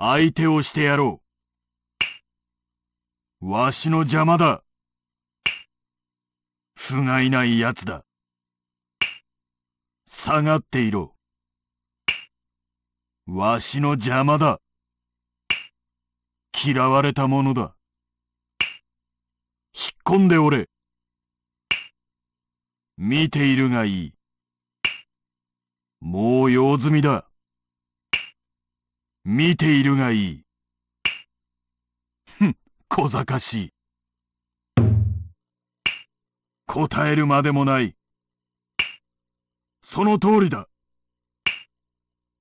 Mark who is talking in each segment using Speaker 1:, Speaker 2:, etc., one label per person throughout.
Speaker 1: 相手をしてやろう。わしの邪魔だ。不甲斐ない奴だ。下がっていろ。わしの邪魔だ。嫌われたものだ。引っ込んでおれ。見ているがいい。もう用済みだ。見ているがいい。ふん、小賢しい。答えるまでもない。その通りだ。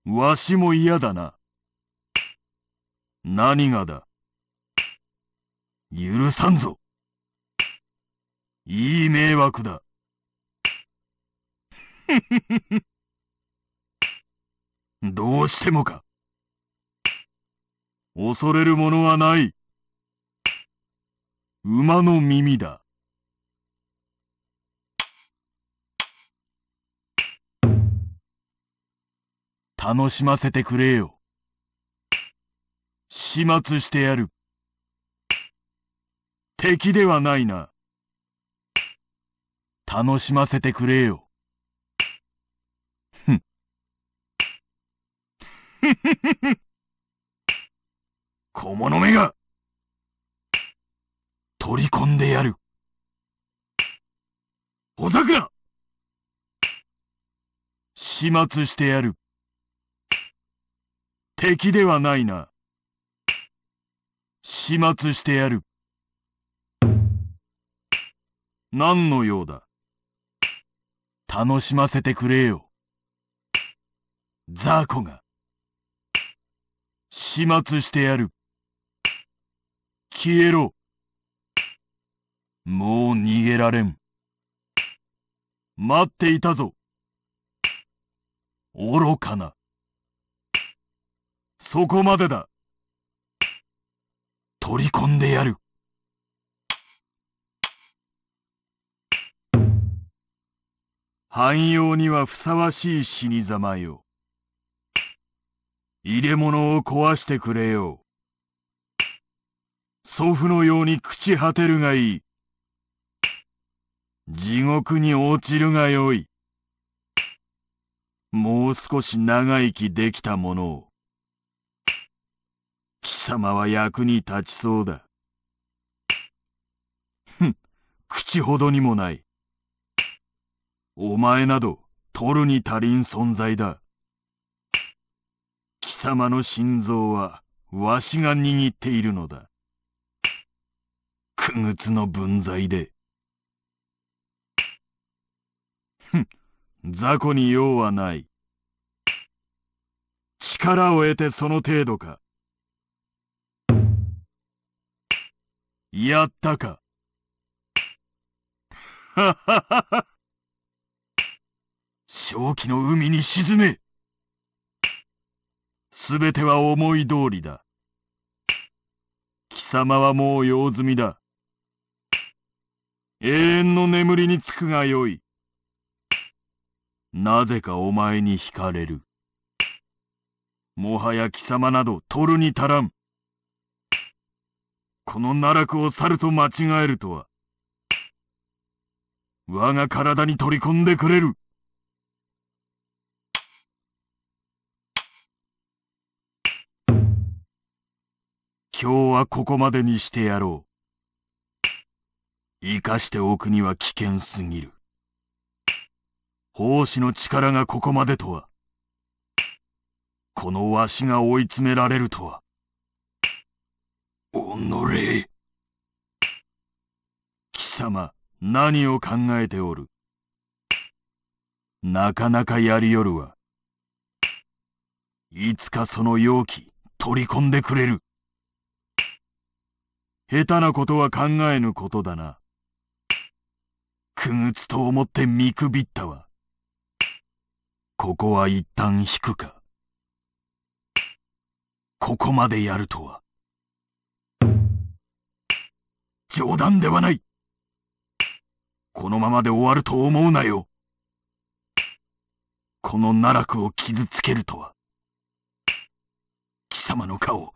Speaker 1: わしも嫌だな。何がだ許さんぞ。いい迷惑だ。どうしてもか。恐れるものはない。馬の耳だ。楽しませてくれよ。始末してやる。敵ではないな。楽しませてくれよ。ふん。ふふふふ。小物めが取り込んでやる。小桜始末してやる。敵ではないな。始末してやる。何の用だ楽しませてくれよ。雑魚が。始末してやる。消えろ。もう逃げられん。待っていたぞ。愚かな。そこまでだ。取り込んでやる。汎用にはふさわしい死にざまよ。入れ物を壊してくれよう。祖父のように朽ち果てるがいい。地獄に落ちるがよい。もう少し長生きできたものを。貴様は役に立ちそうだ。ふん、口ほどにもない。お前など、取るに足りん存在だ。貴様の心臓は、わしが握っているのだ。傀儡の分際で。ふん、雑魚に用はない。力を得てその程度か。やったか。はははは。正気の海に沈め。すべては思い通りだ。貴様はもう用済みだ。永遠の眠りにつくがよい。なぜかお前に惹かれる。もはや貴様など取るに足らん。この奈落を去ると間違えるとは。我が体に取り込んでくれる。今日はここまでにしてやろう。生かしておくには危険すぎる。奉仕の力がここまでとは。このわしが追い詰められるとは。おのれ。貴様、何を考えておる。なかなかやりよるわ。いつかその容器、取り込んでくれる。下手なことは考えぬことだな。くぐつと思って見くびったわ。ここは一旦引くか。ここまでやるとは。冗談ではない。このままで終わると思うなよ。この奈落を傷つけるとは。貴様の顔、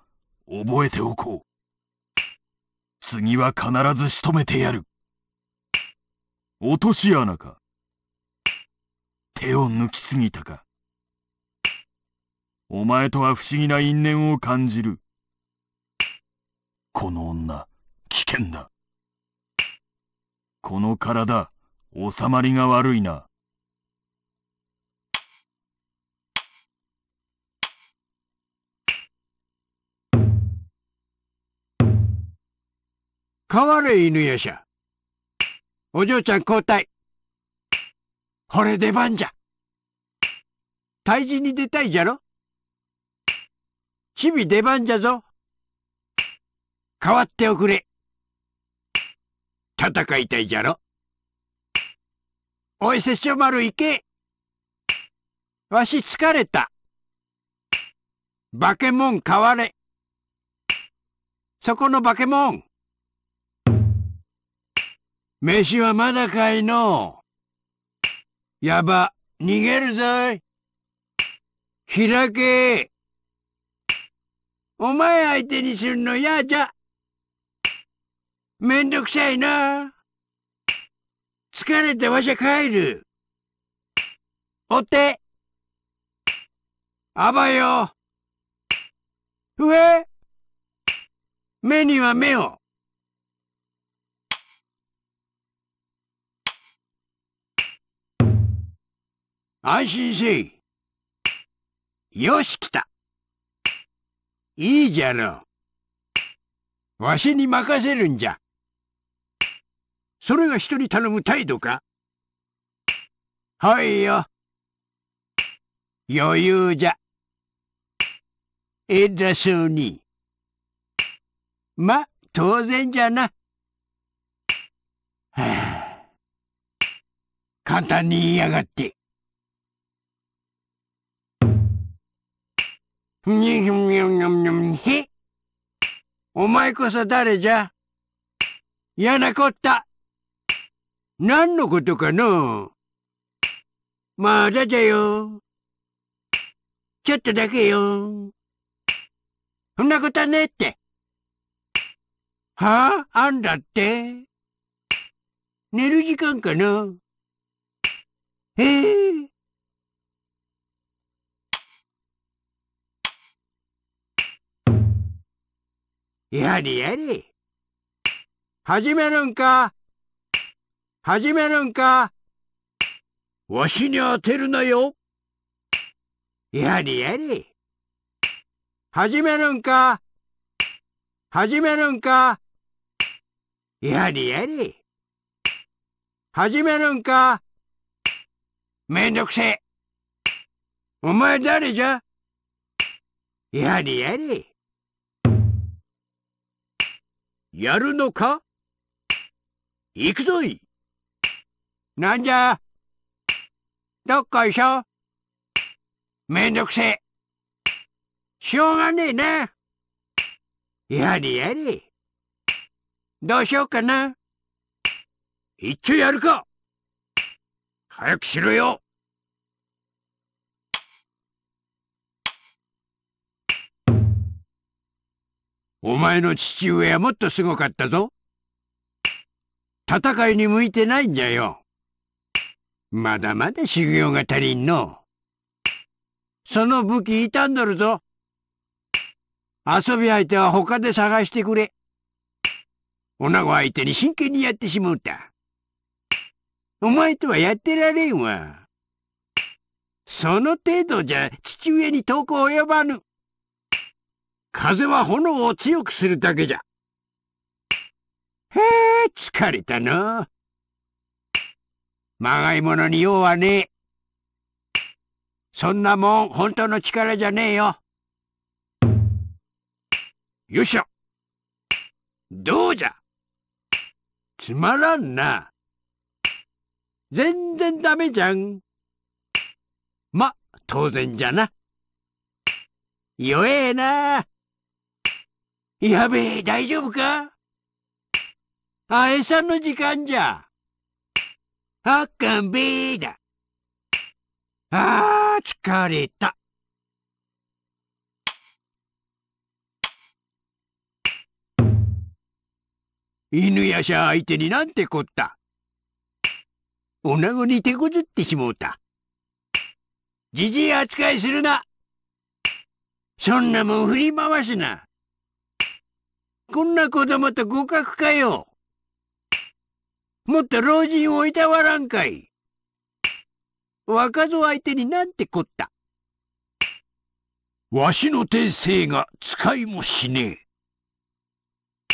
Speaker 1: 覚えておこう。次は必ず仕留めてやる。落とし穴か手を抜きすぎたかお前とは不思議な因縁を感じる。この女、危険だ。この体、収まりが悪いな。
Speaker 2: 変われ犬やしゃ。お嬢ちゃん交代。これ出番じゃ。退治に出たいじゃろ日々出番じゃぞ。変わっておくれ。戦いたいじゃろおい、殺生丸行け。わし疲れた。化け物変われ。そこの化け物。飯はまだかいのやば、逃げるぞい。開け。お前相手にするのやじゃ。めんどくさいな。疲れてわしゃ帰る。おて。あばよ。上目には目を。安心せい。よし、来た。いいじゃろわしに任せるんじゃ。それが人に頼む態度かはいよ。余裕じゃ。偉そうに。ま、当然じゃな。はあ、簡単に言いやがって。にゅにゅにゅにゅにゅお前こそ誰じゃ嫌なこった。何のことかのまだじゃよ。ちょっとだけよ。そんなことはねえって。はああんだって寝る時間かなええーやれやれ。始めるんか始めるんかわしに当てるなよ。やれやれ。始めるんか始めるんかやれやれ。始めるんかめんどくせえ。お前誰じゃやれやれ。やるのか行くぞいなんじゃどっこいしょめんどくせえ。しょうがねえな。やれやれ。どうしようかな。一ょやるか。早くしろよ。お前の父上はもっとすごかったぞ。戦いに向いてないんじゃよ。まだまだ修行が足りんの。その武器傷んどるぞ。遊び相手は他で探してくれ。女子相手に真剣にやってしもうた。お前とはやってられんわ。その程度じゃ父上に遠く及ばぬ。風は炎を強くするだけじゃ。へえ、疲れたな。まがいものに用はねえ。そんなもん、本当の力じゃねえよ。よいしょ。どうじゃ。つまらんな。全然ダメじゃん。ま、当然じゃな。弱えな。やべえ、大丈夫かあ、餌の時間じゃ。あかんべえだ。あー、疲れた。犬やしゃ相手になんてこった。おなごに手こずってしもうた。じじい扱いするな。そんなもん振り回すな。こんな子供と互角かよ。もっと老人をいたわらんかい。若造相手になんてこった。わしの天性が使いもしねえ。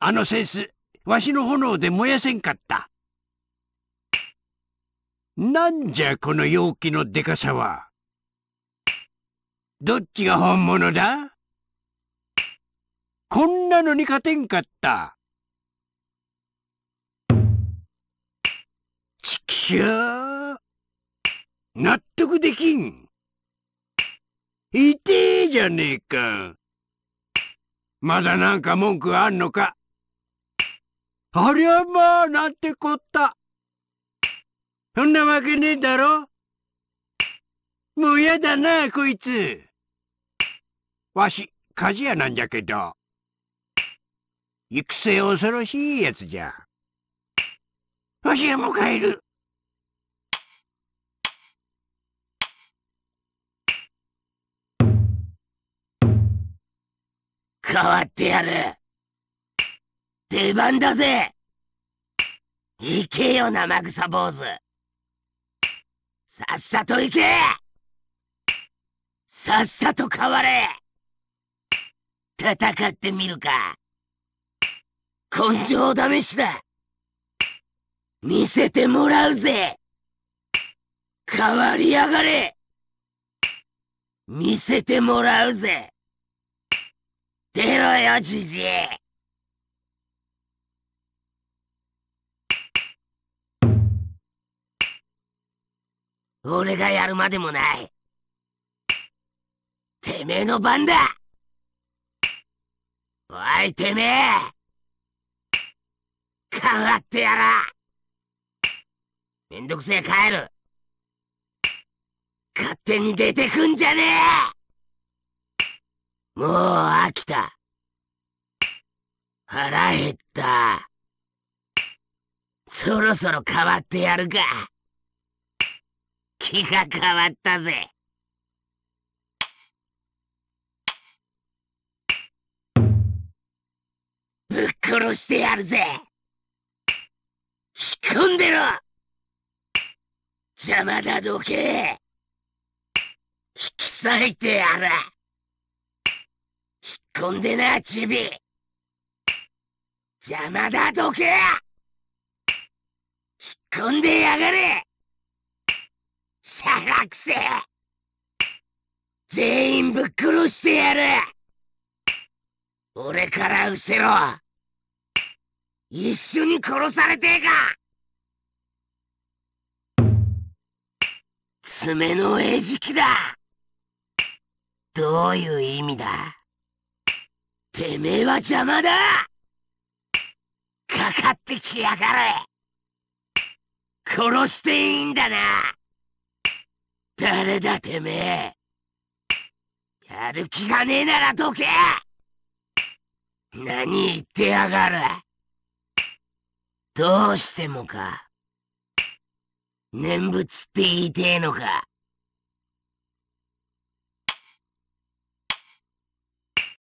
Speaker 2: あのセンス、わしの炎で燃やせんかった。なんじゃこの容器のでかさは。どっちが本物だこんなのに勝てんかった。ちきしょう。納得できん。いてえじゃねえか。まだなんか文句あんのか。ありゃまあ、なんてこった。そんなわけねえだろ。もうやだな、こいつ。わし、鍛冶屋なんじゃけど。育成恐ろしいやつじゃ。わしがも帰
Speaker 3: る。変わってやる。出番だぜ。行けよ、生臭坊主。さっさと行けさっさと変われ戦ってみるか根性試しだ見せてもらうぜ変わりやがれ見せてもらうぜ出ろよ、じじい俺がやるまでもない。てめえの番だおい、てめえわってやらめんどくせえ帰る勝手に出てくんじゃねえもう飽きた腹減ったそろそろ変わってやるか気が変わったぜぶっ殺してやるぜ引っ込んでろ邪魔だどけ引き裂いてやら引っ込んでな、チビ邪魔だどけ引っ込んでやがれしゃがくせ全員ぶっ殺してやる俺から失せろ一緒に殺されてえか爪の餌食だどういう意味だてめえは邪魔だかかってきやがれ殺していいんだな誰だてめえやる気がねえならどけ何言ってやがるどうしてもか。
Speaker 1: 念仏って言いてえのか。